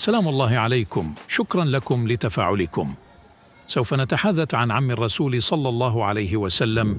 سلام الله عليكم شكرا لكم لتفاعلكم سوف نتحدث عن عم الرسول صلى الله عليه وسلم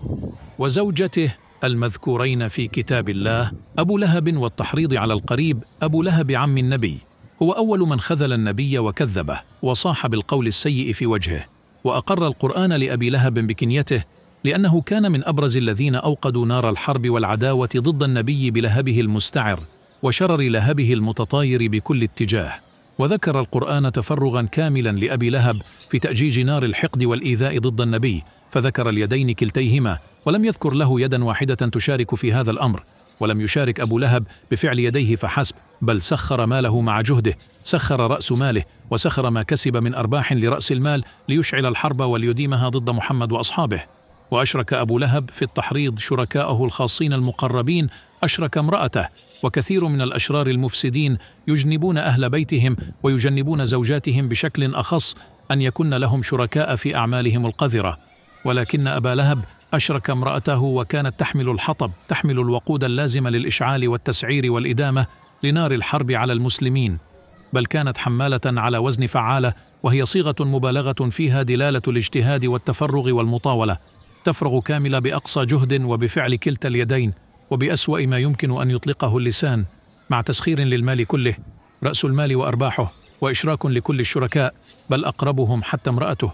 وزوجته المذكورين في كتاب الله أبو لهب والتحريض على القريب أبو لهب عم النبي هو أول من خذل النبي وكذبه وصاح بالقول السيء في وجهه وأقر القرآن لأبي لهب بكنيته لأنه كان من أبرز الذين أوقدوا نار الحرب والعداوة ضد النبي بلهبه المستعر وشرر لهبه المتطاير بكل اتجاه وذكر القرآن تفرغا كاملا لأبي لهب في تأجيج نار الحقد والإيذاء ضد النبي فذكر اليدين كلتيهما ولم يذكر له يدا واحدة تشارك في هذا الأمر ولم يشارك أبو لهب بفعل يديه فحسب بل سخر ماله مع جهده سخر رأس ماله وسخر ما كسب من أرباح لرأس المال ليشعل الحرب وليديمها ضد محمد وأصحابه وأشرك أبو لهب في التحريض شركاءه الخاصين المقربين أشرك امرأته وكثير من الأشرار المفسدين يجنبون أهل بيتهم ويجنبون زوجاتهم بشكل أخص أن يكن لهم شركاء في أعمالهم القذرة ولكن أبا لهب أشرك امرأته وكانت تحمل الحطب تحمل الوقود اللازم للإشعال والتسعير والإدامة لنار الحرب على المسلمين بل كانت حمالة على وزن فعالة وهي صيغة مبالغة فيها دلالة الاجتهاد والتفرغ والمطاولة تفرغ كاملة بأقصى جهد وبفعل كلتا اليدين وبأسوأ ما يمكن أن يطلقه اللسان مع تسخير للمال كله رأس المال وأرباحه وإشراك لكل الشركاء بل أقربهم حتى امرأته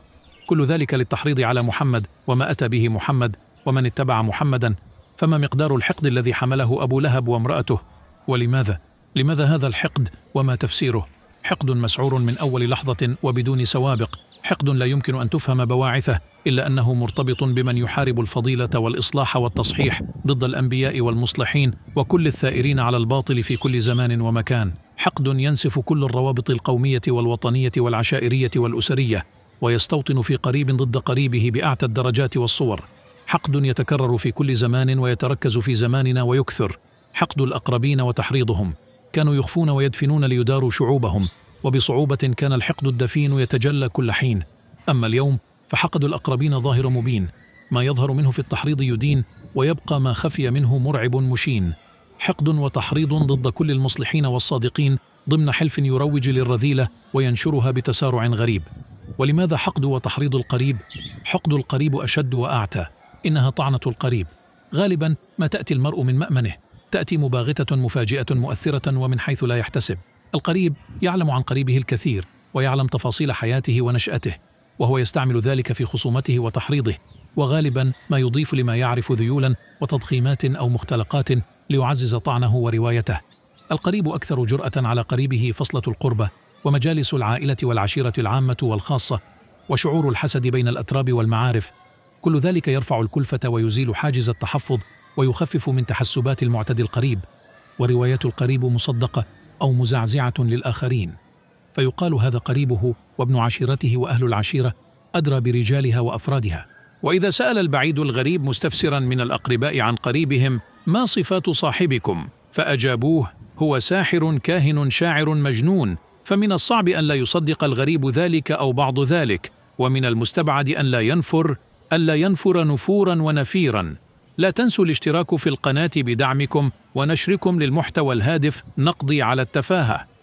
كل ذلك للتحريض على محمد وما أتى به محمد ومن اتبع محمدا فما مقدار الحقد الذي حمله أبو لهب وامرأته ولماذا؟ لماذا هذا الحقد وما تفسيره؟ حقد مسعور من أول لحظة وبدون سوابق حقد لا يمكن أن تفهم بواعثه إلا أنه مرتبط بمن يحارب الفضيلة والإصلاح والتصحيح ضد الأنبياء والمصلحين وكل الثائرين على الباطل في كل زمان ومكان حقد ينسف كل الروابط القومية والوطنية والعشائرية والأسرية ويستوطن في قريب ضد قريبه بأعتى الدرجات والصور حقد يتكرر في كل زمان ويتركز في زماننا ويكثر حقد الأقربين وتحريضهم كانوا يخفون ويدفنون ليداروا شعوبهم وبصعوبة كان الحقد الدفين يتجلى كل حين أما اليوم فحقد الأقربين ظاهر مبين ما يظهر منه في التحريض يدين ويبقى ما خفي منه مرعب مشين حقد وتحريض ضد كل المصلحين والصادقين ضمن حلف يروج للرذيلة وينشرها بتسارع غريب ولماذا حقد وتحريض القريب؟ حقد القريب أشد وأعتى إنها طعنة القريب غالبا ما تأتي المرء من مأمنه تأتي مباغتة مفاجئة مؤثرة ومن حيث لا يحتسب القريب يعلم عن قريبه الكثير ويعلم تفاصيل حياته ونشأته وهو يستعمل ذلك في خصومته وتحريضه وغالبا ما يضيف لما يعرف ذيولا وتضخيمات أو مختلقات ليعزز طعنه وروايته القريب أكثر جرأة على قريبه فصلة القربة ومجالس العائلة والعشيرة العامة والخاصة وشعور الحسد بين الأتراب والمعارف كل ذلك يرفع الكلفة ويزيل حاجز التحفظ ويخفف من تحسبات المعتدي القريب وروايات القريب مصدقة أو مزعزعة للآخرين فيقال هذا قريبه وابن عشيرته وأهل العشيرة أدرى برجالها وأفرادها وإذا سأل البعيد الغريب مستفسرا من الأقرباء عن قريبهم ما صفات صاحبكم فأجابوه هو ساحر كاهن شاعر مجنون فمن الصعب أن لا يصدق الغريب ذلك أو بعض ذلك ومن المستبعد أن لا ينفر ألا ينفر نفورا ونفيرا لا تنسوا الاشتراك في القناة بدعمكم ونشركم للمحتوى الهادف نقضي على التفاهة